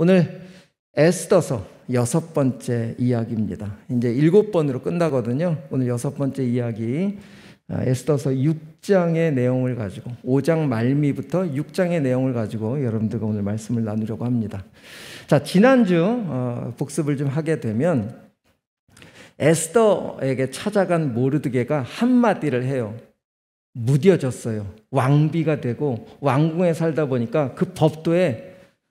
오늘 에스더서 여섯 번째 이야기입니다. 이제 일곱 번으로 끝나거든요. 오늘 여섯 번째 이야기 아, 에스더서 6장의 내용을 가지고 5장 말미부터 6장의 내용을 가지고 여러분들과 오늘 말씀을 나누려고 합니다. 자 지난주 어, 복습을 좀 하게 되면 에스더에게 찾아간 모르드게가 한마디를 해요. 무뎌졌어요. 왕비가 되고 왕궁에 살다 보니까 그 법도에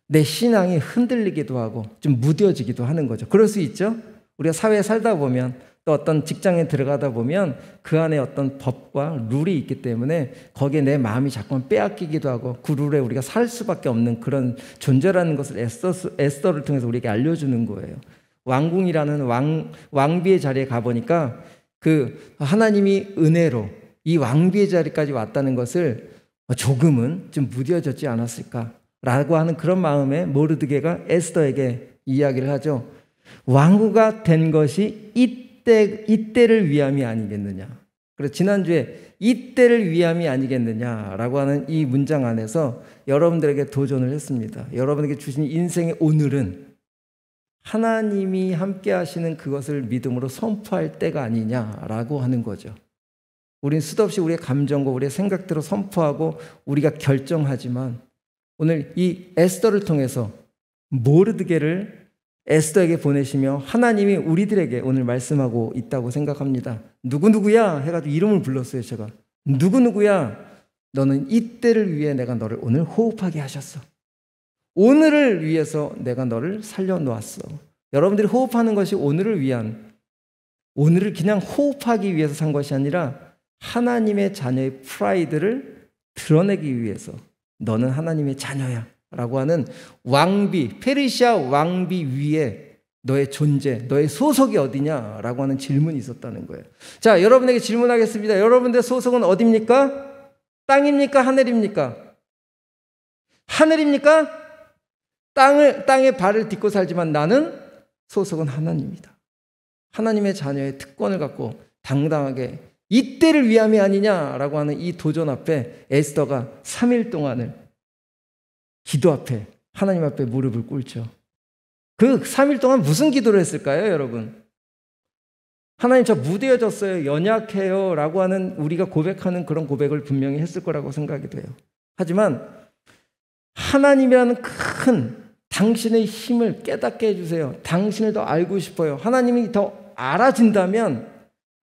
내 신앙이 흔들리기도 하고 좀 무뎌지기도 하는 거죠. 그럴 수 있죠. 우리가 사회에 살다 보면 또 어떤 직장에 들어가다 보면 그 안에 어떤 법과 룰이 있기 때문에 거기에 내 마음이 자꾸 빼앗기기도 하고 그 룰에 우리가 살 수밖에 없는 그런 존재라는 것을 에스더 에스터를 통해서 우리에게 알려주는 거예요. 왕궁이라는 왕, 왕비의 자리에 가보니까 그 하나님이 은혜로 이 왕비의 자리까지 왔다는 것을 조금은 좀 무뎌졌지 않았을까 라고 하는 그런 마음에 모르드게가 에스더에게 이야기를 하죠. 왕후가 된 것이 이때, 이때를 위함이 아니겠느냐. 그래서 지난주에 이때를 위함이 아니겠느냐라고 하는 이 문장 안에서 여러분들에게 도전을 했습니다. 여러분에게 주신 인생의 오늘은 하나님이 함께 하시는 그것을 믿음으로 선포할 때가 아니냐라고 하는 거죠. 우린 수도 없이 우리의 감정과 우리의 생각대로 선포하고 우리가 결정하지만 오늘 이 에스더를 통해서 모르드게를 에스더에게 보내시며 하나님이 우리들에게 오늘 말씀하고 있다고 생각합니다. 누구누구야? 해가지고 이름을 불렀어요, 제가. 누구누구야? 너는 이때를 위해 내가 너를 오늘 호흡하게 하셨어. 오늘을 위해서 내가 너를 살려놓았어. 여러분들이 호흡하는 것이 오늘을 위한, 오늘을 그냥 호흡하기 위해서 산 것이 아니라 하나님의 자녀의 프라이드를 드러내기 위해서 너는 하나님의 자녀야. 라고 하는 왕비, 페르시아 왕비 위에 너의 존재, 너의 소속이 어디냐? 라고 하는 질문이 있었다는 거예요. 자, 여러분에게 질문하겠습니다. 여러분의 소속은 어디입니까? 땅입니까? 하늘입니까? 하늘입니까? 땅을, 땅에 발을 딛고 살지만 나는 소속은 하나님입니다. 하나님의 자녀의 특권을 갖고 당당하게 이때를 위함이 아니냐라고 하는 이 도전 앞에 에스더가 3일 동안을 기도 앞에 하나님 앞에 무릎을 꿇죠. 그 3일 동안 무슨 기도를 했을까요, 여러분? 하나님 저 무뎌졌어요. 연약해요. 라고 하는 우리가 고백하는 그런 고백을 분명히 했을 거라고 생각이 돼요. 하지만 하나님이라는 큰 당신의 힘을 깨닫게 해주세요. 당신을 더 알고 싶어요. 하나님이 더 알아진다면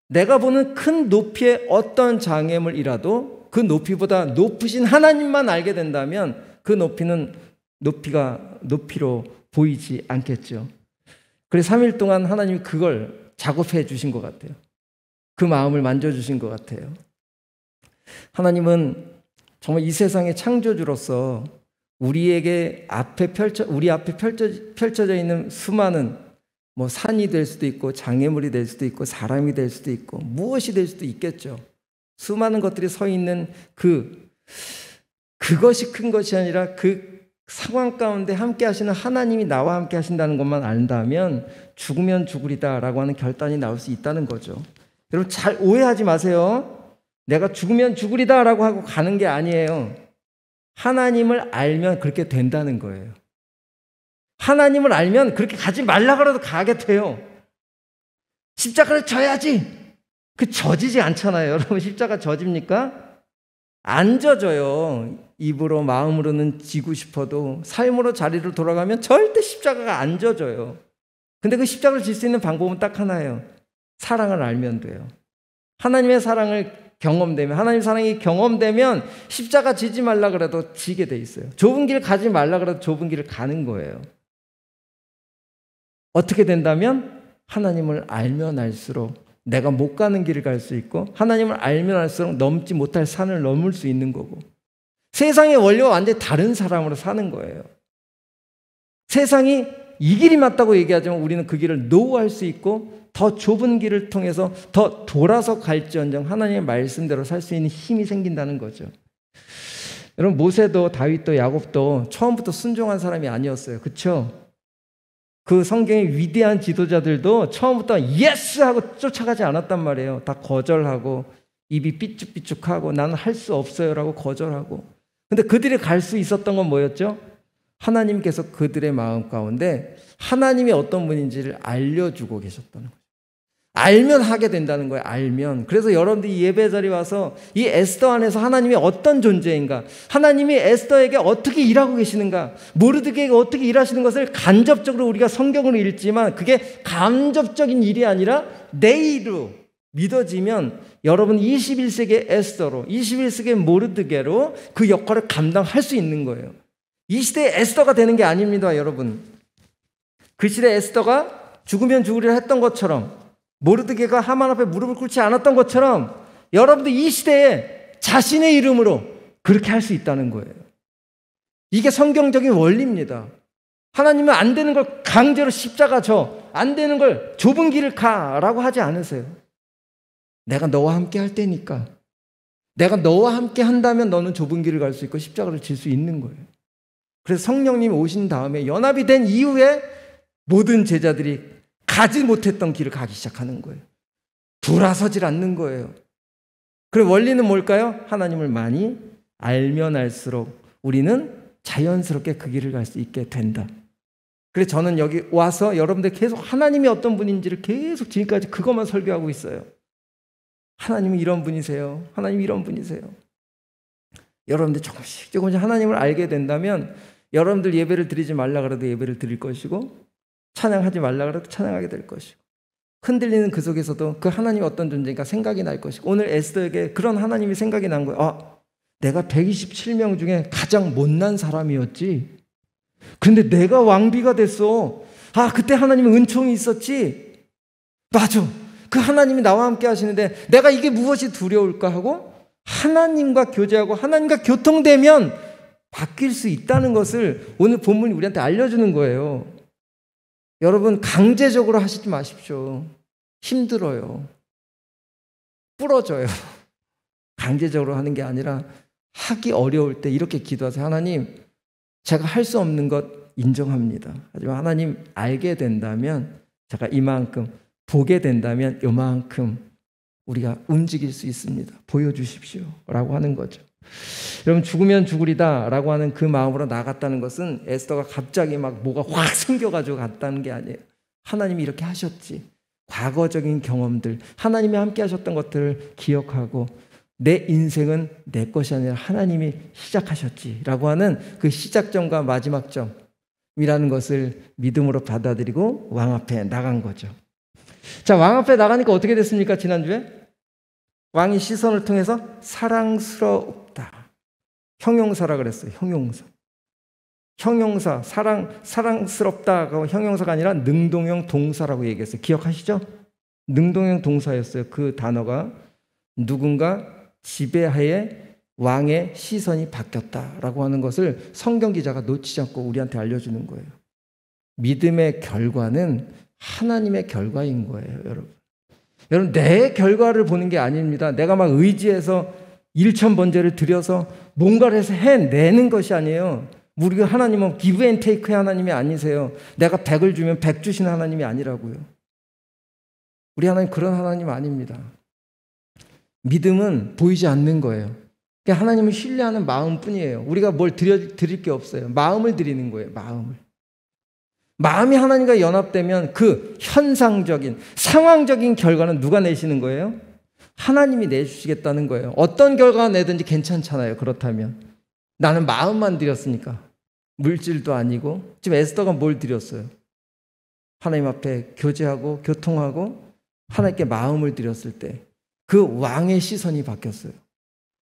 내가 보는 큰 높이의 어떤 장애물이라도 그 높이보다 높으신 하나님만 알게 된다면 그 높이는 높이가 높이로 보이지 않겠죠. 그래서 3일 동안 하나님 그걸 작업해 주신 것 같아요. 그 마음을 만져주신 것 같아요. 하나님은 정말 이 세상의 창조주로서 우리에게 앞에 펼쳐, 우리 앞에 펼쳐, 펼쳐져 있는 수많은 뭐 산이 될 수도 있고 장애물이 될 수도 있고 사람이 될 수도 있고 무엇이 될 수도 있겠죠. 수많은 것들이 서 있는 그 그것이 큰 것이 아니라 그 상황 가운데 함께 하시는 하나님이 나와 함께 하신다는 것만 안다면 죽으면 죽으리다라고 하는 결단이 나올 수 있다는 거죠. 여러분 잘 오해하지 마세요. 내가 죽으면 죽으리다라고 하고 가는 게 아니에요. 하나님을 알면 그렇게 된다는 거예요. 하나님을 알면 그렇게 가지 말라 그래도 가게 돼요. 십자가를 져야지. 그 져지지 않잖아요. 여러분 십자가 져집니까? 안 져져요. 입으로 마음으로는 지고 싶어도 삶으로 자리를 돌아가면 절대 십자가가 안 져져요. 근데 그 십자가를 질 수 있는 방법은 딱 하나예요. 사랑을 알면 돼요. 하나님의 사랑을 경험되면 하나님 의 사랑이 경험되면 십자가 지지 말라 그래도 지게 돼 있어요. 좁은 길 가지 말라 그래도 좁은 길을 가는 거예요. 어떻게 된다면 하나님을 알면 알수록 내가 못 가는 길을 갈 수 있고 하나님을 알면 알수록 넘지 못할 산을 넘을 수 있는 거고 세상의 원리와 완전히 다른 사람으로 사는 거예요. 세상이 이 길이 맞다고 얘기하지만 우리는 그 길을 노후할 수 있고 더 좁은 길을 통해서 더 돌아서 갈지언정 하나님의 말씀대로 살 수 있는 힘이 생긴다는 거죠. 여러분 모세도 다윗도 야곱도 처음부터 순종한 사람이 아니었어요. 그렇죠? 그 성경의 위대한 지도자들도 처음부터 예스 하고 쫓아가지 않았단 말이에요. 다 거절하고 입이 삐죽삐죽하고 나는 할 수 없어요라고 거절하고. 근데 그들이 갈 수 있었던 건 뭐였죠? 하나님께서 그들의 마음 가운데 하나님이 어떤 분인지를 알려주고 계셨다는 거예요 알면 하게 된다는 거예요. 알면. 그래서 여러분들이 예배 자리 와서 이 에스더 안에서 하나님이 어떤 존재인가, 하나님이 에스더에게 어떻게 일하고 계시는가, 모르드게에게 어떻게 일하시는 것을 간접적으로 우리가 성경으로 읽지만 그게 간접적인 일이 아니라 내일로 믿어지면 여러분 2 1세기 에스더로, 2 1세기 모르드게로 그 역할을 감당할 수 있는 거예요. 이 시대의 에스더가 되는 게 아닙니다, 여러분. 그 시대 에스더가 죽으면 죽으리라 했던 것처럼 모르드게가 하만 앞에 무릎을 꿇지 않았던 것처럼 여러분도 이 시대에 자신의 이름으로 그렇게 할 수 있다는 거예요. 이게 성경적인 원리입니다. 하나님은 안 되는 걸 강제로 십자가 져, 안 되는 걸 좁은 길을 가라고 하지 않으세요. 내가 너와 함께 할 때니까. 내가 너와 함께 한다면 너는 좁은 길을 갈 수 있고 십자가를 질 수 있는 거예요. 그래서 성령님 이 오신 다음에 연합이 된 이후에 모든 제자들이 가지 못했던 길을 가기 시작하는 거예요. 돌아서질 않는 거예요. 그럼 원리는 뭘까요? 하나님을 많이 알면 알수록 우리는 자연스럽게 그 길을 갈 수 있게 된다. 그래서 저는 여기 와서 여러분들 계속 하나님이 어떤 분인지를 계속 지금까지 그것만 설교하고 있어요. 하나님은 이런 분이세요. 하나님 이런 분이세요. 여러분들 조금씩 조금씩 하나님을 알게 된다면 여러분들 예배를 드리지 말라 그래도 예배를 드릴 것이고 찬양하지 말라 그래도 찬양하게 될 것이고 흔들리는 그 속에서도 그 하나님이 어떤 존재인가 생각이 날 것이고 오늘 에스더에게 그런 하나님이 생각이 난 거예요. 아, 내가 127명 중에 가장 못난 사람이었지. 근데 내가 왕비가 됐어. 아, 그때 하나님의 은총이 있었지. 맞아. 그 하나님이 나와 함께 하시는데 내가 이게 무엇이 두려울까 하고 하나님과 교제하고 하나님과 교통되면 바뀔 수 있다는 것을 오늘 본문이 우리한테 알려주는 거예요. 여러분 강제적으로 하시지 마십시오. 힘들어요. 부러져요. 강제적으로 하는 게 아니라 하기 어려울 때 이렇게 기도하세요. 하나님, 제가 할 수 없는 것 인정합니다. 하지만 하나님 알게 된다면 제가 이만큼 보게 된다면 이만큼 우리가 움직일 수 있습니다. 보여주십시오. 라고 하는 거죠. 여러분 죽으면 죽으리다라고 하는 그 마음으로 나갔다는 것은 에스더가 갑자기 막 뭐가 확 생겨가지고 갔다는 게 아니에요. 하나님이 이렇게 하셨지. 과거적인 경험들, 하나님이 함께 하셨던 것들을 기억하고 내 인생은 내 것이 아니라 하나님이 시작하셨지라고 하는 그 시작점과 마지막점이라는 것을 믿음으로 받아들이고 왕 앞에 나간 거죠. 자, 왕 앞에 나가니까 어떻게 됐습니까? 지난주에 왕이 시선을 통해서 사랑스러 형용사라 그랬어요. 형용사. 형용사 사랑 사랑스럽다가 형용사가 아니라 능동형 동사라고 얘기했어요. 기억하시죠? 능동형 동사였어요. 그 단어가 누군가 지배하에 왕의 시선이 바뀌었다라고 하는 것을 성경 기자가 놓치지 않고 우리한테 알려주는 거예요. 믿음의 결과는 하나님의 결과인 거예요, 여러분. 여러분 내 결과를 보는 게 아닙니다. 내가 막 의지해서 일천 번제를 드려서 뭔가를 해서 해내는 것이 아니에요. 우리가 하나님은 기브 앤 테이크의 하나님이 아니세요. 내가 백을 주면 백 주신 하나님이 아니라고요. 우리 하나님 그런 하나님 아닙니다. 믿음은 보이지 않는 거예요. 그러니까 하나님을 신뢰하는 마음뿐이에요. 우리가 뭘 드려, 드릴 게 없어요. 마음을 드리는 거예요. 마음을. 마음이 하나님과 연합되면 그 현상적인 상황적인 결과는 누가 내시는 거예요? 하나님이 내주시겠다는 거예요. 어떤 결과 내든지 괜찮잖아요. 그렇다면. 나는 마음만 드렸으니까. 물질도 아니고. 지금 에스더가 뭘 드렸어요? 하나님 앞에 교제하고 교통하고 하나님께 마음을 드렸을 때 그 왕의 시선이 바뀌었어요.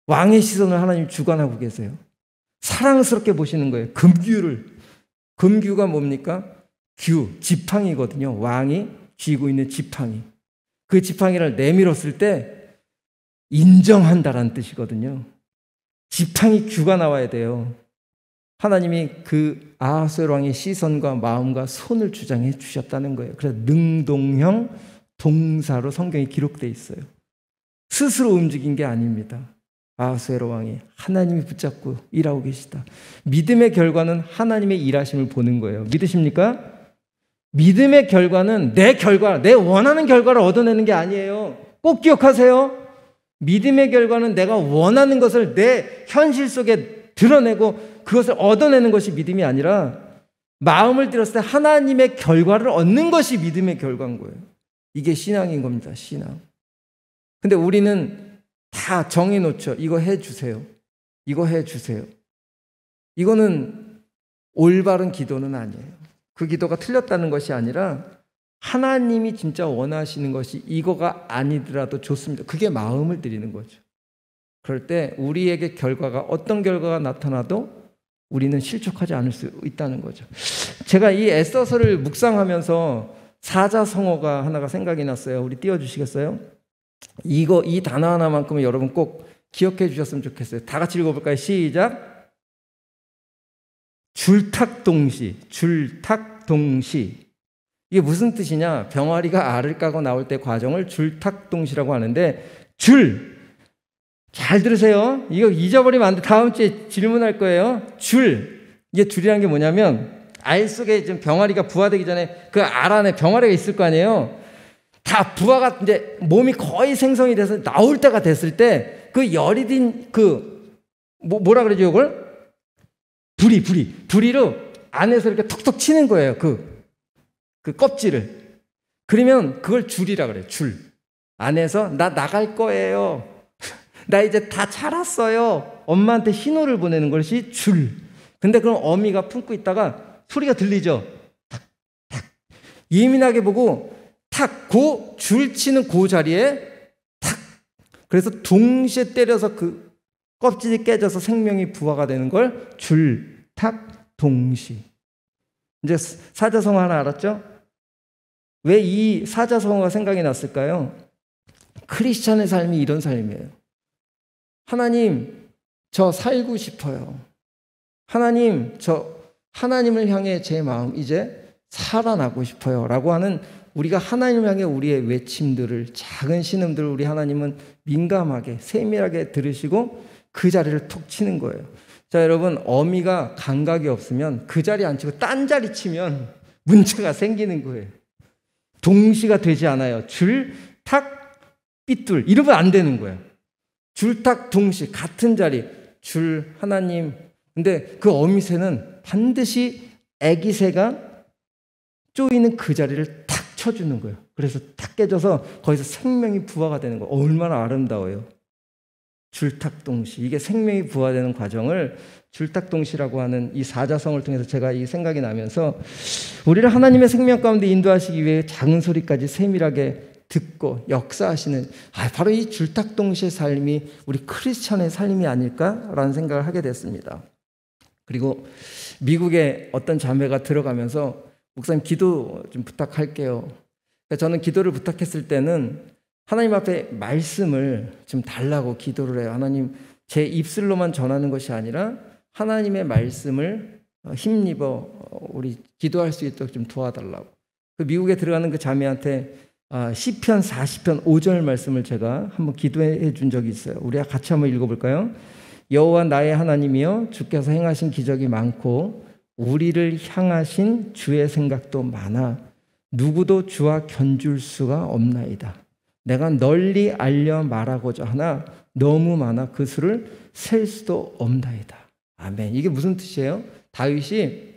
왕의 시선을 하나님 주관하고 계세요. 사랑스럽게 보시는 거예요. 금규를. 금규가 뭡니까? 규, 지팡이거든요. 왕이 쥐고 있는 지팡이. 그 지팡이를 내밀었을 때 인정한다라는 뜻이거든요. 지팡이 규가 나와야 돼요. 하나님이 그 아하솔 왕의 시선과 마음과 손을 주장해 주셨다는 거예요. 그래서 능동형 동사로 성경에 기록되어 있어요. 스스로 움직인 게 아닙니다. 아하솔 왕이 하나님이 붙잡고 일하고 계시다. 믿음의 결과는 하나님의 일하심을 보는 거예요. 믿으십니까? 믿음의 결과는 내 결과, 내 원하는 결과를 얻어내는 게 아니에요. 꼭 기억하세요. 믿음의 결과는 내가 원하는 것을 내 현실 속에 드러내고 그것을 얻어내는 것이 믿음이 아니라 마음을 들였을 때 하나님의 결과를 얻는 것이 믿음의 결과인 거예요. 이게 신앙인 겁니다. 신앙. 근데 우리는 다 정해놓죠. 이거 해주세요. 이거 해주세요. 이거는 올바른 기도는 아니에요. 그 기도가 틀렸다는 것이 아니라 하나님이 진짜 원하시는 것이 이거가 아니더라도 좋습니다. 그게 마음을 드리는 거죠. 그럴 때 우리에게 결과가 어떤 결과가 나타나도 우리는 실족하지 않을 수 있다는 거죠. 제가 이애써서를 묵상하면서 사자성어가 하나가 생각이 났어요. 우리 띄워 주시겠어요? 이거 이 단어 하나만큼은 여러분 꼭 기억해 주셨으면 좋겠어요. 다 같이 읽어 볼까요? 시작. 줄탁동시, 줄탁동시. 이게 무슨 뜻이냐? 병아리가 알을 까고 나올 때 과정을 줄탁동시라고 하는데 줄! 잘 들으세요. 이거 잊어버리면 안 돼. 다음 주에 질문할 거예요. 줄! 이게 줄이란 게 뭐냐면 알 속에 지금 병아리가 부화되기 전에 그 알 안에 병아리가 있을 거 아니에요? 다 부화가 이제 몸이 거의 생성이 돼서 나올 때가 됐을 때 그 열이 든 그 뭐, 라 그러죠, 이걸? 부리, 부리. 부리로 안에서 이렇게 톡톡 치는 거예요. 그그 껍질을. 그러면 그걸 줄이라 그래요. 줄. 안에서 나 나갈 거예요. 나 이제 다 자랐어요. 엄마한테 신호를 보내는 것이 줄. 근데 그럼 어미가 품고 있다가 소리가 들리죠. 탁, 탁. 예민하게 보고 탁, 고, 줄 치는 고그 자리에 탁. 그래서 동시에 때려서 그 껍질이 깨져서 생명이 부화가 되는 걸 줄, 탁, 동시. 이제 사자성어 하나 알았죠? 왜이 사자성어가 생각이 났을까요? 크리스찬의 삶이 이런 삶이에요. 하나님, 저 살고 싶어요. 하나님, 저 하나님을 향해 제 마음 이제 살아나고 싶어요. 라고 하는 우리가 하나님을 향해 우리의 외침들을, 작은 신음들을 우리 하나님은 민감하게, 세밀하게 들으시고 그 자리를 톡 치는 거예요. 자, 여러분, 어미가 감각이 없으면 그 자리 안 치고 딴 자리 치면 문제가 생기는 거예요. 동시가 되지 않아요. 줄, 탁, 삐뚤. 이러면 안 되는 거예요. 줄, 탁, 동시. 같은 자리. 줄, 하나님. 근데 그 어미새는 반드시 애기새가 쪼이는 그 자리를 탁 쳐주는 거예요. 그래서 탁 깨져서 거기서 생명이 부화가 되는 거예요. 얼마나 아름다워요. 줄탁동시 이게 생명이 부화되는 과정을 줄탁동시라고 하는 이 사자성을 통해서 제가 이 생각이 나면서 우리를 하나님의 생명 가운데 인도하시기 위해 작은 소리까지 세밀하게 듣고 역사하시는 아, 바로 이 줄탁동시의 삶이 우리 크리스천의 삶이 아닐까라는 생각을 하게 됐습니다. 그리고 미국에 어떤 자매가 들어가면서 목사님 기도 좀 부탁할게요. 그러니까 저는 기도를 부탁했을 때는 하나님 앞에 말씀을 좀 달라고 기도를 해요. 하나님 제 입술로만 전하는 것이 아니라 하나님의 말씀을 어, 힘입어 어, 우리 기도할 수 있도록 좀 도와달라고. 그 미국에 들어가는 그 자매한테 아, 시편 40편 5절 말씀을 제가 한번 기도해 준 적이 있어요. 우리 같이 한번 읽어볼까요? 여호와 나의 하나님이여 주께서 행하신 기적이 많고 우리를 향하신 주의 생각도 많아 누구도 주와 견줄 수가 없나이다. 내가 널리 알려 말하고자 하나 너무 많아 그 수를 셀 수도 없나이다. 아멘. 이게 무슨 뜻이에요? 다윗이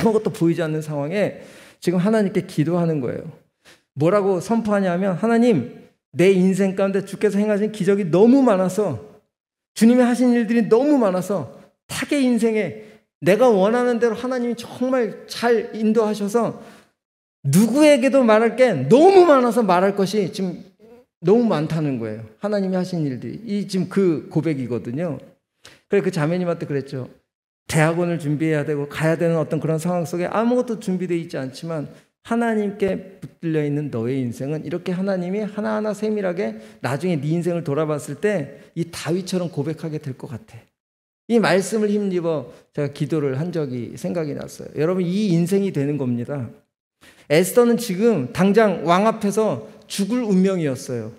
아무것도 보이지 않는 상황에 지금 하나님께 기도하는 거예요. 뭐라고 선포하냐면 하나님 내 인생 가운데 주께서 행하신 기적이 너무 많아서 주님이 하신 일들이 너무 많아서 타계 인생에 내가 원하는 대로 하나님이 정말 잘 인도하셔서 누구에게도 말할 게 너무 많아서 말할 것이 지금 너무 많다는 거예요. 하나님이 하신 일들이. 이 지금 그 고백이거든요. 그래, 그 자매님한테 그랬죠. 대학원을 준비해야 되고 가야 되는 어떤 그런 상황 속에 아무것도 준비되어 있지 않지만 하나님께 붙들려 있는 너의 인생은 이렇게 하나님이 하나하나 세밀하게 나중에 네 인생을 돌아봤을 때 이 다윗처럼 고백하게 될 것 같아. 이 말씀을 힘입어 제가 기도를 한 적이 생각이 났어요. 여러분 이 인생이 되는 겁니다. 에스더는 지금 당장 왕 앞에서 죽을 운명이었어요.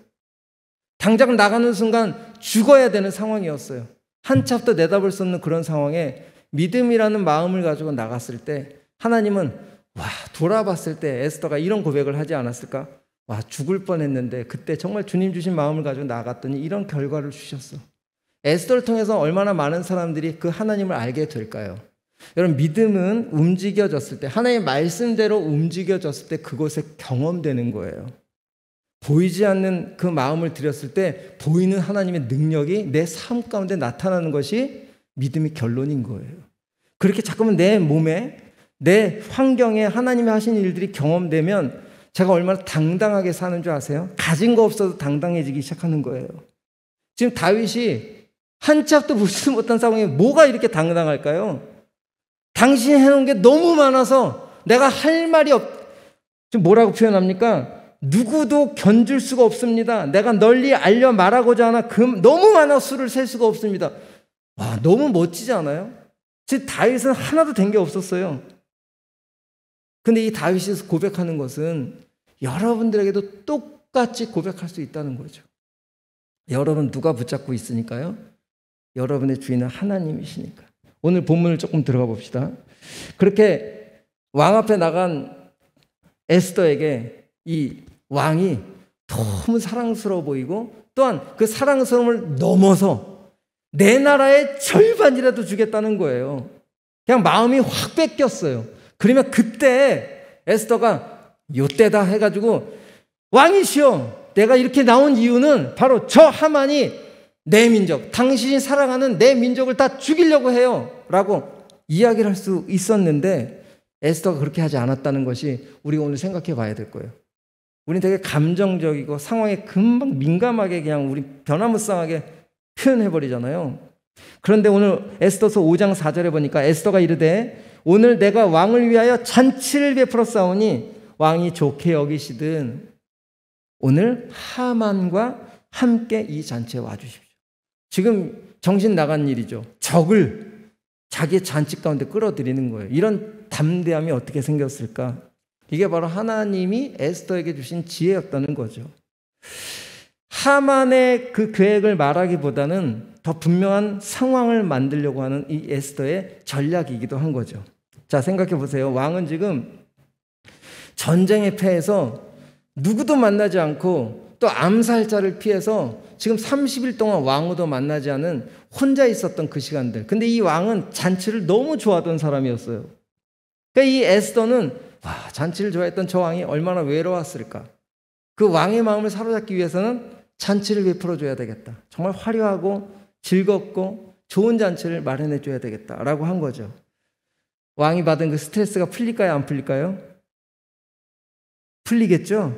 당장 나가는 순간 죽어야 되는 상황이었어요. 한참앞 내다볼 수 없는 그런 상황에 믿음이라는 마음을 가지고 나갔을 때 하나님은 와 돌아봤을 때 에스더가 이런 고백을 하지 않았을까? 와 죽을 뻔했는데 그때 정말 주님 주신 마음을 가지고 나갔더니 이런 결과를 주셨어. 에스더를 통해서 얼마나 많은 사람들이 그 하나님을 알게 될까요? 여러분 믿음은 움직여졌을 때 하나님의 말씀대로 움직여졌을 때그것에 경험되는 거예요. 보이지 않는 그 마음을 드렸을때 보이는 하나님의 능력이 내 삶 가운데 나타나는 것이 믿음의 결론인 거예요. 그렇게 자꾸만 내 몸에 내 환경에 하나님이 하신 일들이 경험되면 제가 얼마나 당당하게 사는 줄 아세요? 가진 거 없어도 당당해지기 시작하는 거예요. 지금 다윗이 한 짝도 보지도 못한 상황에 뭐가 이렇게 당당할까요? 당신이 해놓은 게 너무 많아서 내가 할 말이 없, 지금 뭐라고 표현합니까? 누구도 견줄 수가 없습니다. 내가 널리 알려 말하고자 하나 금, 너무 많아 수를 셀 수가 없습니다. 와, 너무 멋지지 않아요? 즉, 다윗은 하나도 된 게 없었어요. 근데 이 다윗이 고백하는 것은 여러분들에게도 똑같이 고백할 수 있다는 거죠. 여러분 누가 붙잡고 있으니까요? 여러분의 주인은 하나님이시니까. 오늘 본문을 조금 들어가 봅시다. 그렇게 왕 앞에 나간 에스더에게 이 왕이 너무 사랑스러워 보이고 또한 그 사랑스러움을 넘어서 내 나라의 절반이라도 주겠다는 거예요. 그냥 마음이 확 뺏겼어요. 그러면 그때 에스더가 요때다 해가지고 왕이시여 내가 이렇게 나온 이유는 바로 저 하만이 내 민족, 당신이 사랑하는 내 민족을 다 죽이려고 해요. 라고 이야기를 할 수 있었는데 에스더가 그렇게 하지 않았다는 것이 우리가 오늘 생각해 봐야 될 거예요. 우리는 되게 감정적이고 상황에 금방 민감하게 그냥 우리 변화무쌍하게 표현해 버리잖아요. 그런데 오늘 에스더서 5장 4절에 보니까 에스더가 이르되 오늘 내가 왕을 위하여 잔치를 베풀어 싸우니 왕이 좋게 여기시든 오늘 하만과 함께 이 잔치에 와주시오. 십 지금 정신 나간 일이죠. 적을 자기의 잔치 가운데 끌어들이는 거예요. 이런 담대함이 어떻게 생겼을까? 이게 바로 하나님이 에스더에게 주신 지혜였다는 거죠. 하만의 그 계획을 말하기보다는 더 분명한 상황을 만들려고 하는 이 에스더의 전략이기도 한 거죠. 자, 생각해 보세요. 왕은 지금 전쟁의 패에서 누구도 만나지 않고 또 암살자를 피해서 지금 30일 동안 왕후도 만나지 않은 혼자 있었던 그 시간들. 근데 이 왕은 잔치를 너무 좋아하던 사람이었어요. 그러니까 이 에스더는 와, 잔치를 좋아했던 저 왕이 얼마나 외로웠을까. 그 왕의 마음을 사로잡기 위해서는 잔치를 베풀어 줘야 되겠다. 정말 화려하고 즐겁고 좋은 잔치를 마련해 줘야 되겠다라고 한 거죠. 왕이 받은 그 스트레스가 풀릴까요, 안 풀릴까요? 풀리겠죠?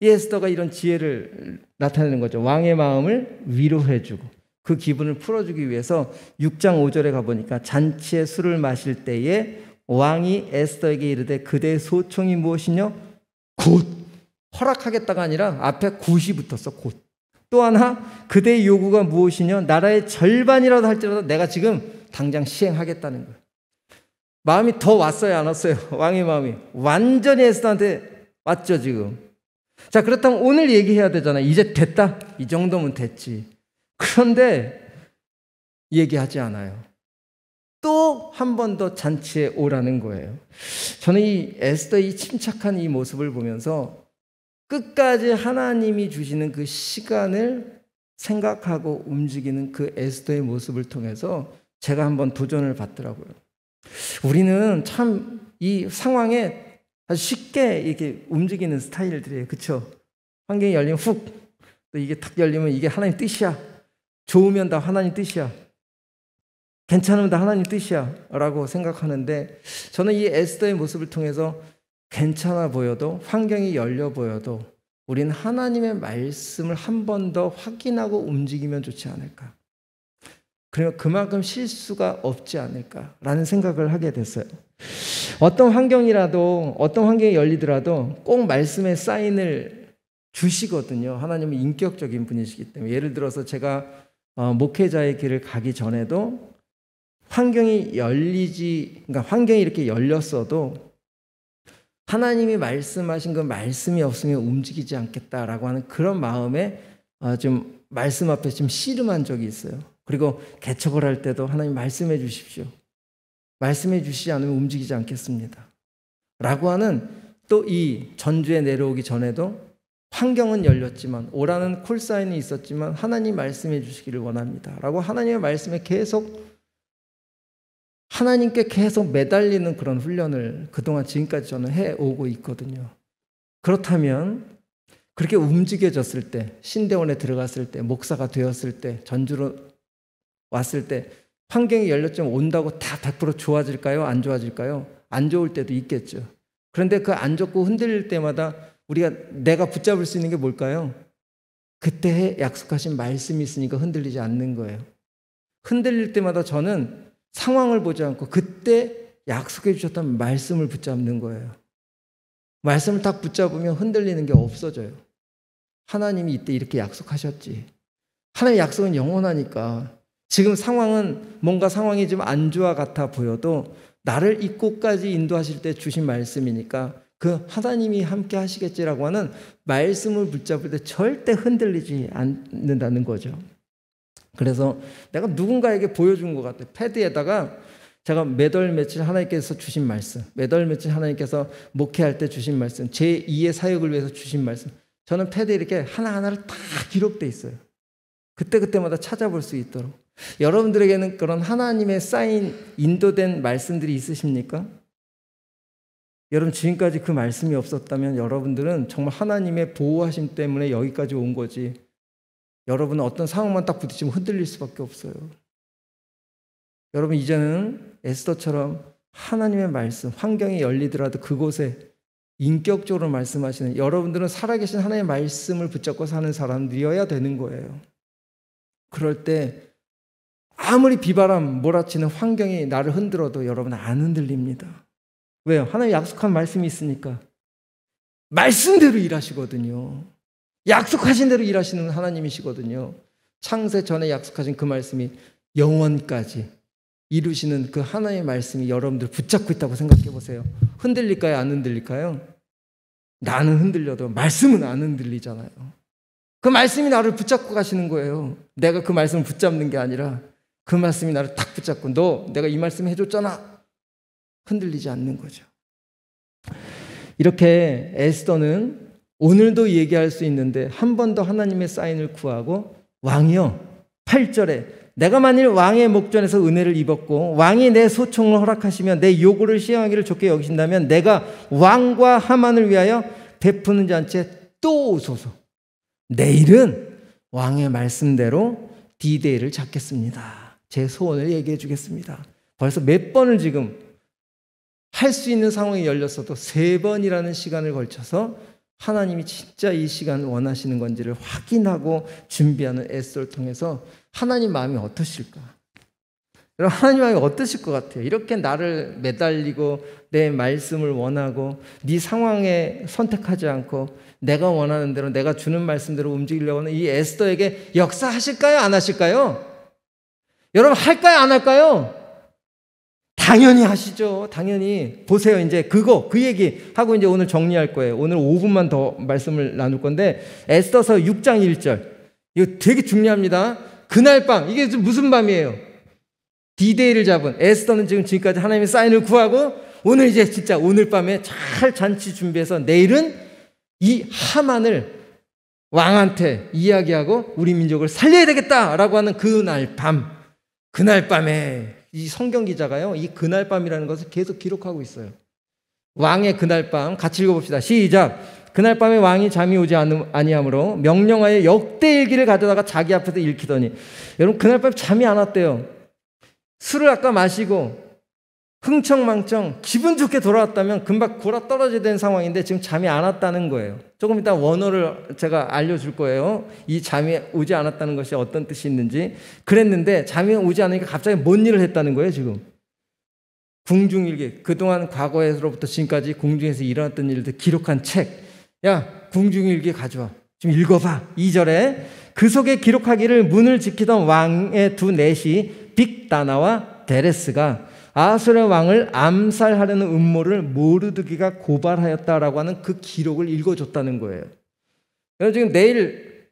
이 에스더가 이런 지혜를 나타내는 거죠. 왕의 마음을 위로해주고 그 기분을 풀어주기 위해서 6장 5절에 가보니까 잔치에 술을 마실 때에 왕이 에스더에게 이르되 그대의 소총이 무엇이냐? 곧 허락하겠다가 아니라 앞에 곧이 붙었어. 곧. 또 하나 그대의 요구가 무엇이냐? 나라의 절반이라도 할지라도 내가 지금 당장 시행하겠다는 거예요. 마음이 더 왔어요, 안 왔어요? 왕의 마음이 완전히 에스더한테 왔죠, 지금. 자, 그렇다면 오늘 얘기해야 되잖아. 이제 됐다. 이 정도면 됐지. 그런데 얘기하지 않아요. 또 한 번 더 잔치에 오라는 거예요. 저는 이 에스더의 침착한 이 모습을 보면서 끝까지 하나님이 주시는 그 시간을 생각하고 움직이는 그 에스더의 모습을 통해서 제가 한 번 도전을 받더라고요. 우리는 참 이 상황에 아주 쉽게 이렇게 움직이는 스타일들이에요. 그쵸 환경이 열리면 훅, 또 이게 탁 열리면 이게 하나님 뜻이야. 좋으면 다 하나님 뜻이야. 괜찮으면 다 하나님 뜻이야. 라고 생각하는데 저는 이 에스더의 모습을 통해서 괜찮아 보여도 환경이 열려 보여도 우리는 하나님의 말씀을 한 번 더 확인하고 움직이면 좋지 않을까. 그러니 그만큼 실수가 없지 않을까라는 생각을 하게 됐어요. 어떤 환경이라도 어떤 환경이 열리더라도 꼭 말씀의 사인을 주시거든요. 하나님은 인격적인 분이시기 때문에 예를 들어서 제가 어, 목회자의 길을 가기 전에도 환경이 열리지 그러니까 환경이 이렇게 열렸어도 하나님이 말씀하신 그 말씀이 없으면 움직이지 않겠다라고 하는 그런 마음에 어, 좀 말씀 앞에 좀 씨름한 적이 있어요. 그리고 개척을 할 때도 하나님 말씀해 주십시오. 말씀해 주시지 않으면 움직이지 않겠습니다. 라고 하는 또 이 전주에 내려오기 전에도 환경은 열렸지만 오라는 콜사인이 있었지만 하나님 말씀해 주시기를 원합니다. 라고 하나님의 말씀에 계속 하나님께 계속 매달리는 그런 훈련을 그동안 지금까지 저는 해오고 있거든요. 그렇다면 그렇게 움직여졌을 때 신대원에 들어갔을 때 목사가 되었을 때 전주로 왔을 때 환경이 열렸지만 온다고 다 100% 좋아질까요? 안 좋아질까요? 안 좋을 때도 있겠죠. 그런데 그 안 좋고 흔들릴 때마다 우리가 내가 붙잡을 수 있는 게 뭘까요? 그때 약속하신 말씀이 있으니까 흔들리지 않는 거예요. 흔들릴 때마다 저는 상황을 보지 않고 그때 약속해 주셨던 말씀을 붙잡는 거예요. 말씀을 딱 붙잡으면 흔들리는 게 없어져요. 하나님이 이때 이렇게 약속하셨지. 하나님의 약속은 영원하니까 지금 상황은 뭔가 상황이 좀안주와 같아 보여도 나를 이 꽃까지 인도하실 때 주신 말씀이니까 그 하나님이 함께 하시겠지라고 하는 말씀을 붙잡을 때 절대 흔들리지 않는다는 거죠. 그래서 내가 누군가에게 보여준 것 같아요. 패드에다가 제가 매달 며칠 하나님께서 주신 말씀, 매달 며칠 하나님께서 목회할 때 주신 말씀, 제 2의 사역을 위해서 주신 말씀. 저는 패드 에 이렇게 하나하나를 다 기록돼 있어요. 그때그때마다 찾아볼 수 있도록. 여러분들에게는 그런 하나님의 쌓인 인도된 말씀들이 있으십니까? 여러분 지금까지 그 말씀이 없었다면 여러분들은 정말 하나님의 보호하심 때문에 여기까지 온 거지. 여러분은 어떤 상황만 딱 부딪히면 흔들릴 수밖에 없어요. 여러분 이제는 에스더처럼 하나님의 말씀, 환경이 열리더라도 그곳에 인격적으로 말씀하시는 여러분들은 살아계신 하나님의 말씀을 붙잡고 사는 사람들이어야 되는 거예요. 그럴 때 아무리 비바람 몰아치는 환경이 나를 흔들어도 여러분 안 흔들립니다. 왜요? 하나님 약속한 말씀이 있으니까. 말씀대로 일하시거든요. 약속하신 대로 일하시는 하나님이시거든요. 창세 전에 약속하신 그 말씀이 영원까지 이루시는 그 하나님의 말씀이 여러분들 붙잡고 있다고 생각해 보세요. 흔들릴까요? 안 흔들릴까요? 나는 흔들려도 말씀은 안 흔들리잖아요. 그 말씀이 나를 붙잡고 가시는 거예요. 내가 그 말씀을 붙잡는 게 아니라 그 말씀이 나를 탁 붙잡고 너 내가 이 말씀 해줬잖아. 흔들리지 않는 거죠. 이렇게 에스더는 오늘도 얘기할 수 있는데 한 번 더 하나님의 사인을 구하고 왕이여 8절에 내가 만일 왕의 목전에서 은혜를 입었고 왕이 내 소청을 허락하시며 내 요구를 시행하기를 좋게 여기신다면 내가 왕과 하만을 위하여 베푸는 잔치에 또 오소서. 내일은 왕의 말씀대로 디데이를 잡겠습니다. 제 소원을 얘기해 주겠습니다. 벌써 몇 번을 지금 할 수 있는 상황이 열렸어도 세 번이라는 시간을 걸쳐서 하나님이 진짜 이 시간 을 원하시는 건지를 확인하고 준비하는 애써를 통해서 하나님 마음이 어떠실까? 여러분 하나님 마음이 어떠실 것 같아요? 이렇게 나를 매달리고 내 말씀을 원하고 네 상황에 선택하지 않고 내가 원하는 대로 내가 주는 말씀대로 움직이려고 하는 이 에스더에게 역사하실까요? 안 하실까요? 여러분 할까요? 안 할까요? 당연히 하시죠. 당연히. 보세요. 이제 그거, 그 얘기 하고 이제 오늘 정리할 거예요. 오늘 5분만 더 말씀을 나눌 건데, 에스더서 6장 1절. 이거 되게 중요합니다. 그날 밤, 이게 무슨 밤이에요? 디데이를 잡은 에스더는 지금 지금까지 하나님의 사인을 구하고, 오늘 이제 진짜 오늘 밤에 잘 잔치 준비해서 내일은 이 하만을 왕한테 이야기하고 우리 민족을 살려야 되겠다라고 하는 그날 밤. 그날 밤에 이 성경 기자가요. 이 그날 밤이라는 것을 계속 기록하고 있어요. 왕의 그날 밤 같이 읽어봅시다. 시작. 그날 밤에 왕이 잠이 오지 아니하므로 명령하여 역대 일기를 가져다가 자기 앞에서 읽히더니 여러분 그날 밤 잠이 안 왔대요. 술을 아까 마시고 흥청망청 기분 좋게 돌아왔다면 금방 골아 떨어져야 되는 상황인데 지금 잠이 안 왔다는 거예요. 조금 이따 원어를 제가 알려줄 거예요. 이 잠이 오지 않았다는 것이 어떤 뜻이 있는지. 그랬는데 잠이 오지 않으니까 갑자기 뭔 일을 했다는 거예요, 지금. 궁중일기. 그동안 과거에서부터 지금까지 궁중에서 일어났던 일들 기록한 책. 야, 궁중일기 가져와. 지금 읽어봐. 2절에 그 속에 기록하기를 문을 지키던 왕의 두 넷이 빅다나와 데레스가 아스라 왕을 암살하려는 음모를 모르드기가 고발하였다라고 하는 그 기록을 읽어줬다는 거예요. 그래서 지금 내일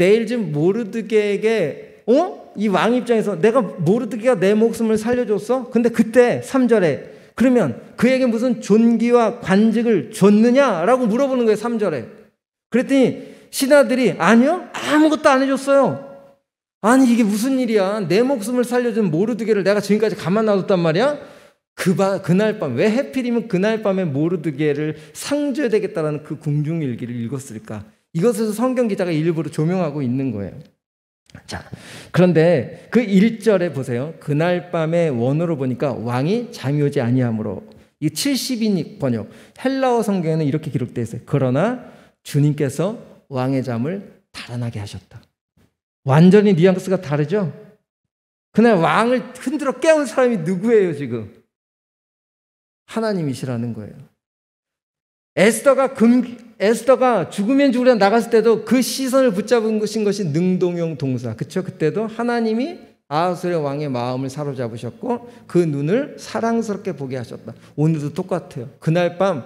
내일 지금 모르드게에게 어? 이 왕 입장에서 내가 모르드게가 내 목숨을 살려줬어? 근데 그때 3절에 그러면 그에게 무슨 존귀와 관직을 줬느냐라고 물어보는 거예요. 3절에. 그랬더니 신하들이 아니요. 아무것도 안 해줬어요. 아니 이게 무슨 일이야? 내 목숨을 살려준 모르드게를 내가 지금까지 가만 놔뒀단 말이야? 그 바, 그날 밤 왜 해필이면 그날 밤에 모르드게를 상주해 되겠다라는 그 궁중일기를 읽었을까? 이것에서 성경 기자가 일부러 조명하고 있는 거예요. 자, 그런데 그 1절에 보세요. 그날 밤에 원어로 보니까 왕이 잠이 오지 아니하므로 이 70인 번역 헬라어 성경에는 이렇게 기록되어 있어요. 그러나 주님께서 왕의 잠을 달아나게 하셨다. 완전히 뉘앙스가 다르죠? 그날 왕을 흔들어 깨운 사람이 누구예요, 지금? 하나님이시라는 거예요. 에스더가 금, 에스더가 죽으면 죽으려 나갔을 때도 그 시선을 붙잡은 것인 것이 능동형 동사. 그쵸? 그때도 하나님이 아하수의 왕의 마음을 사로잡으셨고 그 눈을 사랑스럽게 보게 하셨다. 오늘도 똑같아요. 그날 밤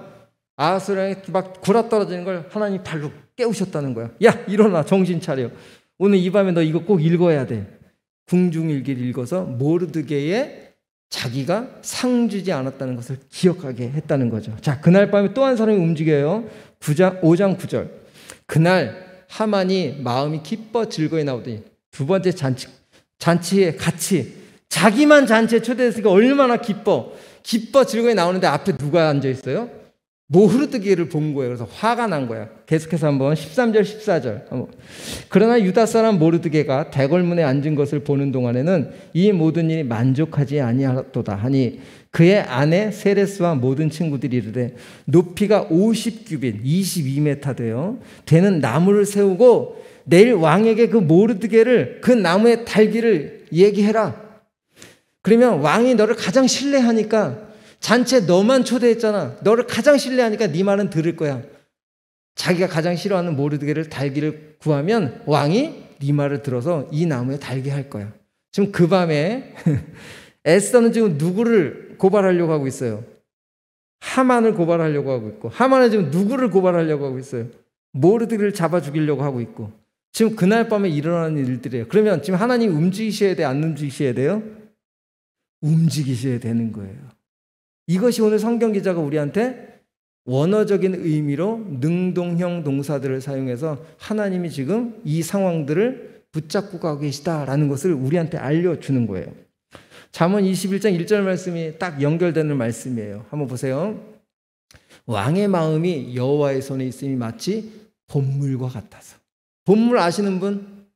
아하수의 왕이 막 굴아 떨어지는 걸 하나님 이 발로 깨우셨다는 거야. 야, 일어나, 정신 차려. 오늘 이 밤에 너 이거 꼭 읽어야 돼. 궁중일기를 읽어서 모르드게의 자기가 상 주지 않았다는 것을 기억하게 했다는 거죠. 자, 그날 밤에 또 한 사람이 움직여요. 9장, 5장 9절. 그날 하만이 마음이 기뻐 즐거이 나오더니 두 번째 잔치, 잔치에 같이 자기만 잔치에 초대했으니까 얼마나 기뻐. 기뻐 즐거이 나오는데 앞에 누가 앉아 있어요? 모흐르뜨기를 뭐 본 거예요. 그래서 화가 난거예요 계속해서 한번 13절, 14절. 한번. 그러나 유다 사람 모르드게가 대궐문에 앉은 것을 보는 동안에는 이 모든 일이 만족하지 아니하도다 하니 그의 아내 세레스와 모든 친구들이 이르되 높이가 50규빗, 22m 돼요. 되는 나무를 세우고 내일 왕에게 그 모르드게를 그 나무의 달기를 얘기해라. 그러면 왕이 너를 가장 신뢰하니까 잔치에 너만 초대했잖아. 너를 가장 신뢰하니까 네 말은 들을 거야. 자기가 가장 싫어하는 모르드게를 달기를 구하면 왕이 네 말을 들어서 이 나무에 달게 할 거야. 지금 그 밤에 에스더는 지금 누구를 고발하려고 하고 있어요? 하만을 고발하려고 하고 있고 하만은 지금 누구를 고발하려고 하고 있어요? 모르드를 잡아 죽이려고 하고 있고 지금 그날 밤에 일어나는 일들이에요. 그러면 지금 하나님 움직이셔야 돼, 안 움직이셔야 돼요? 움직이셔야 되는 거예요. 이것이 오늘 성경 기자가 우리한테 원어적인 의미로 능동형 동사들을 사용해서 하나님이 지금 이 상황들을 붙잡고 가고 계시다라는 것을 우리한테 알려주는 거예요. 잠언 21장 1절 말씀이 딱 연결되는 말씀이에요. 한번 보세요. 왕의 마음이 여호와의 손에 있음이 마치 본물과 같아서. 본물 아시는 분?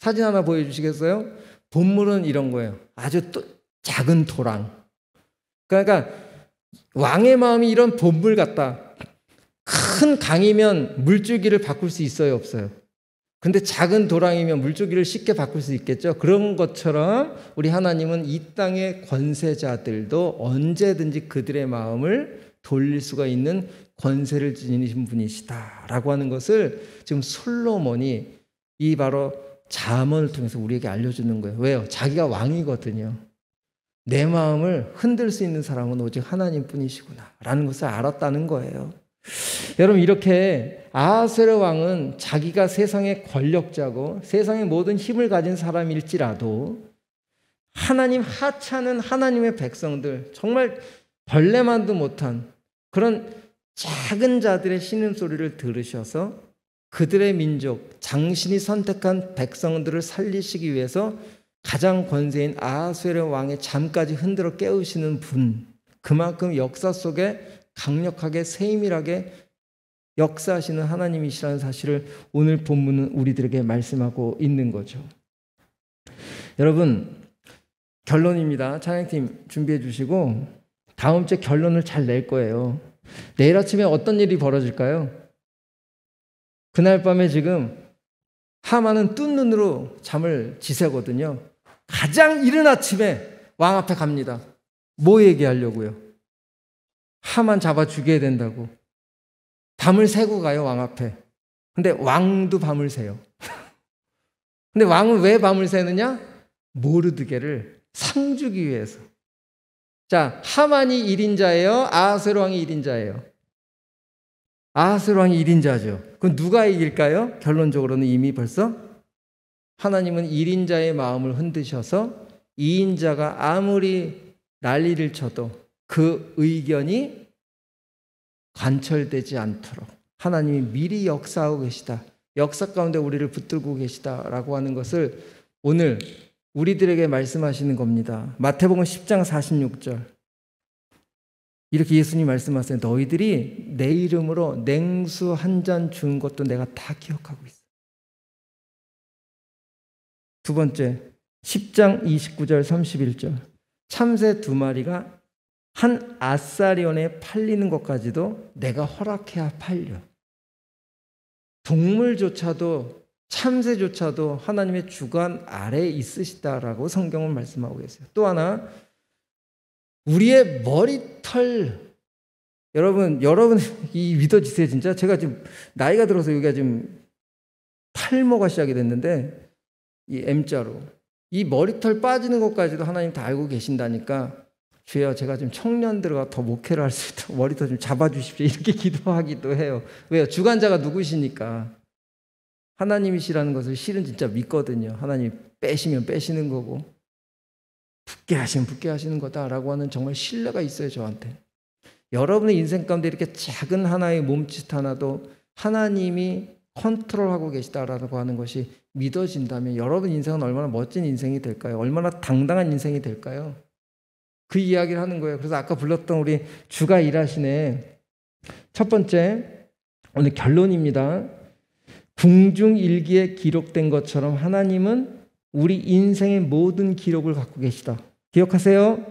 사진 하나 보여주시겠어요? 본물은 이런 거예요. 아주 작은 토랑, 그러니까 왕의 마음이 이런 본물 같다. 큰 강이면 물줄기를 바꿀 수 있어요, 없어요? 근데 작은 도랑이면 물줄기를 쉽게 바꿀 수 있겠죠. 그런 것처럼 우리 하나님은 이 땅의 권세자들도 언제든지 그들의 마음을 돌릴 수가 있는 권세를 지니신 분이시다라고 하는 것을 지금 솔로몬이 이 바로 자문을 통해서 우리에게 알려주는 거예요. 왜요? 자기가 왕이거든요. 내 마음을 흔들 수 있는 사람은 오직 하나님 뿐이시구나. 라는 것을 알았다는 거예요. 여러분, 이렇게 아하세르 왕은 자기가 세상의 권력자고 세상의 모든 힘을 가진 사람일지라도 하나님 하찮은 하나님의 백성들, 정말 벌레만도 못한 그런 작은 자들의 신음소리를 들으셔서 그들의 민족, 장신이 선택한 백성들을 살리시기 위해서 가장 권세인 아하수에르 왕의 잠까지 흔들어 깨우시는 분 그만큼 역사 속에 강력하게 세밀하게 역사하시는 하나님이시라는 사실을 오늘 본문은 우리들에게 말씀하고 있는 거죠. 여러분 결론입니다. 찬양팀 준비해 주시고 다음 주에 결론을 잘 낼 거예요. 내일 아침에 어떤 일이 벌어질까요? 그날 밤에 지금 하마는 뜬 눈으로 잠을 지새거든요. 가장 이른 아침에 왕 앞에 갑니다. 뭐 얘기하려고요? 하만 잡아 죽여야 된다고. 밤을 새고 가요, 왕 앞에. 근데 왕도 밤을 새요. 근데 왕은 왜 밤을 새느냐? 모르드게를 상주기 위해서. 자, 하만이 1인자예요? 아하스 왕이 1인자예요? 아하스 왕이 1인자죠. 그럼 누가 이길까요? 결론적으로는 이미 벌써 하나님은 1인자의 마음을 흔드셔서 2인자가 아무리 난리를 쳐도 그 의견이 관철되지 않도록 하나님이 미리 역사하고 계시다. 역사 가운데 우리를 붙들고 계시다라고 하는 것을 오늘 우리들에게 말씀하시는 겁니다. 마태복음 10장 46절. 이렇게 예수님 말씀하세요. 너희들이 내 이름으로 냉수 한 잔 준 것도 내가 다 기억하고 있어. 두 번째, 10장 29절 31절. 참새 두 마리가 한 아사리온에 팔리는 것까지도 내가 허락해야 팔려. 동물조차도 참새조차도 하나님의 주관 아래에 있으시다라고 성경은 말씀하고 계세요. 또 하나 우리의 머리털 여러분 여러분 이 믿어지세요 진짜 제가 지금 나이가 들어서 여기가 지금 탈모가 시작이 됐는데 이 M자로 이 머리털 빠지는 것까지도 하나님 다 알고 계신다니까 주여 제가 지금 청년들과 더 목회를 할 수 있도록 머리털 좀 잡아주십시오 이렇게 기도하기도 해요 왜요 주관자가 누구시니까 하나님이시라는 것을 실은 진짜 믿거든요 하나님 빼시면 빼시는 거고 붙게 하시면 붙게 하시는 거다라고 하는 정말 신뢰가 있어요 저한테 여러분의 인생 가운데 이렇게 작은 하나의 몸짓 하나도 하나님이 컨트롤하고 계시다라고 하는 것이 믿어진다면 여러분 인생은 얼마나 멋진 인생이 될까요? 얼마나 당당한 인생이 될까요? 그 이야기를 하는 거예요. 그래서 아까 불렀던 우리 주가 일하시네. 첫 번째, 오늘 결론입니다. 궁중일기에 기록된 것처럼 하나님은 우리 인생의 모든 기록을 갖고 계시다. 기억하세요?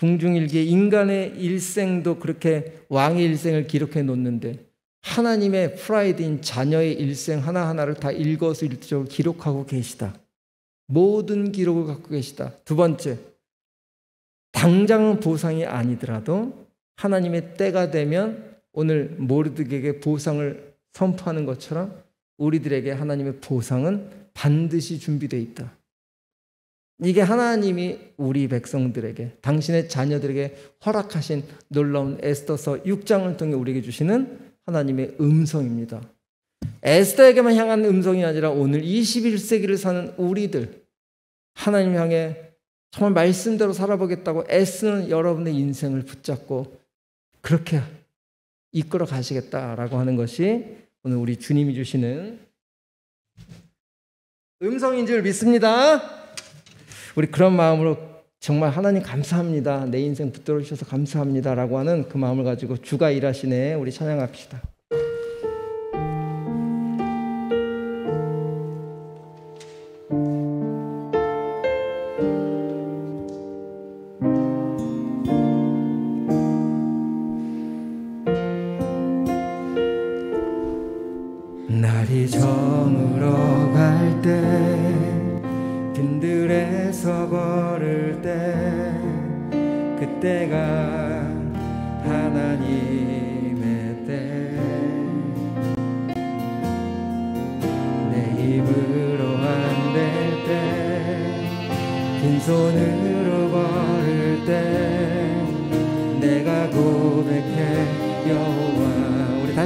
궁중일기에 인간의 일생도 그렇게 왕의 일생을 기록해 놓는데 하나님의 프라이드인 자녀의 일생 하나하나를 다 읽어서 일적으로 기록하고 계시다. 모든 기록을 갖고 계시다. 두 번째, 당장 보상이 아니더라도 하나님의 때가 되면 오늘 모르드에게 보상을 선포하는 것처럼 우리들에게 하나님의 보상은 반드시 준비되어 있다. 이게 하나님이 우리 백성들에게 당신의 자녀들에게 허락하신 놀라운 에스더서 6장을 통해 우리에게 주시는 하나님의 음성입니다. 에스더에게만 향한 음성이 아니라 오늘 21세기를 사는 우리들 하나님 향해 정말 말씀대로 살아보겠다고 애쓰는 여러분의 인생을 붙잡고 그렇게 이끌어 가시겠다라고 하는 것이 오늘 우리 주님이 주시는 음성인 줄 믿습니다. 우리 그런 마음으로 정말 하나님 감사합니다. 내 인생 붙들어 주셔서 감사합니다라고 하는 그 마음을 가지고 주가 일하시네 우리 찬양합시다.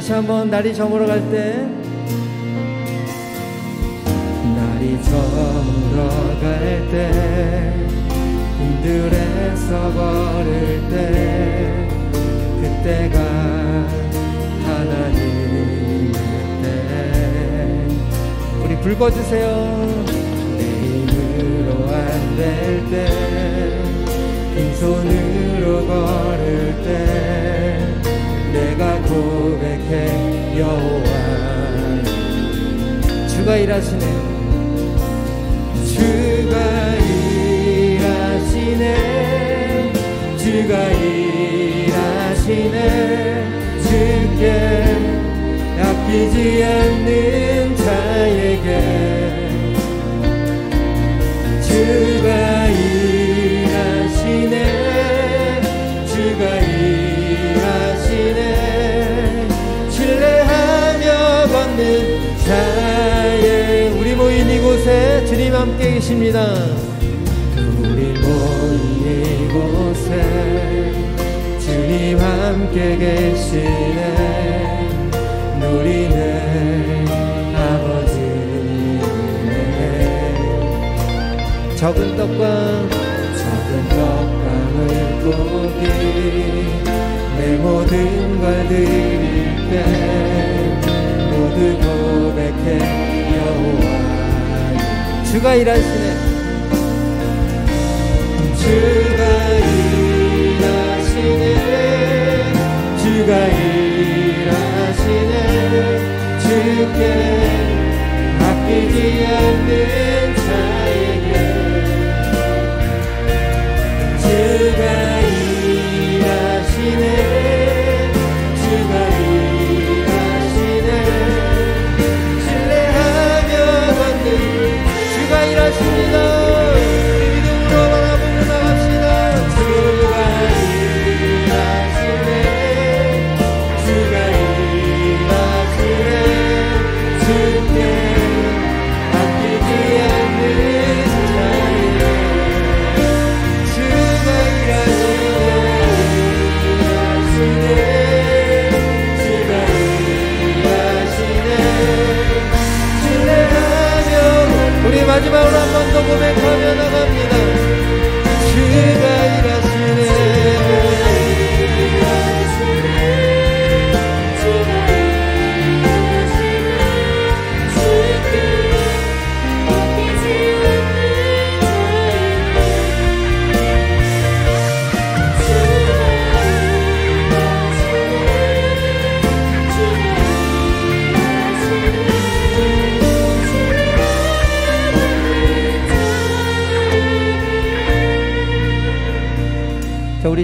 다시 한번 날이 저물어 갈때 날이 저물어 갈때 힘들에서 버릴 때 그때가 하나님의 때 우리 불 꺼주세요 내 힘으로 안 될 때 빈손으로 걸을 때 내가 고백해 여호와 주가 일하시네 주가 일하시네 주가 일하시네 주께 아끼지 않는 합니다. 우리 모 이곳에 주님 함께 계시네 누리네 아버지의 적은 떡과 적은 떡방을 꾸기 내 모든 걸 드릴 때 모두 고백해 여호와 주가 일하시네 Israel.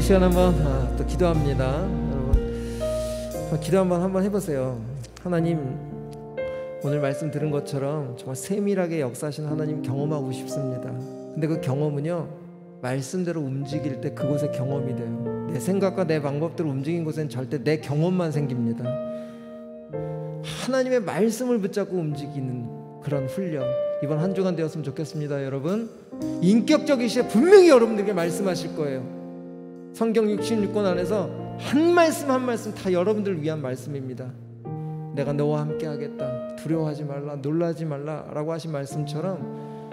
시간 한번 아, 또 기도합니다. 여러분 기도 한번 한번 해보세요. 하나님 오늘 말씀 들은 것처럼 정말 세밀하게 역사하신 하나님 경험하고 싶습니다. 근데 그 경험은요 말씀대로 움직일 때 그곳에 경험이 돼요. 내 생각과 내 방법대로 움직인 곳엔 절대 내 경험만 생깁니다. 하나님의 말씀을 붙잡고 움직이는 그런 훈련 이번 한 주간 되었으면 좋겠습니다, 여러분. 인격적이시에 분명히 여러분들에게 말씀하실 거예요. 성경 66권 안에서 한 말씀 한 말씀 다 여러분들을 위한 말씀입니다. 내가 너와 함께 하겠다. 두려워하지 말라. 놀라지 말라. 라고 하신 말씀처럼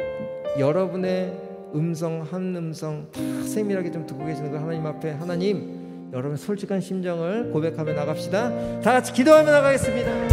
여러분의 음성 한 음성 다 세밀하게 좀 듣고 계시는 걸 하나님 앞에 하나님 여러분 솔직한 심정을 고백하며 나갑시다. 다 같이 기도하며 나가겠습니다.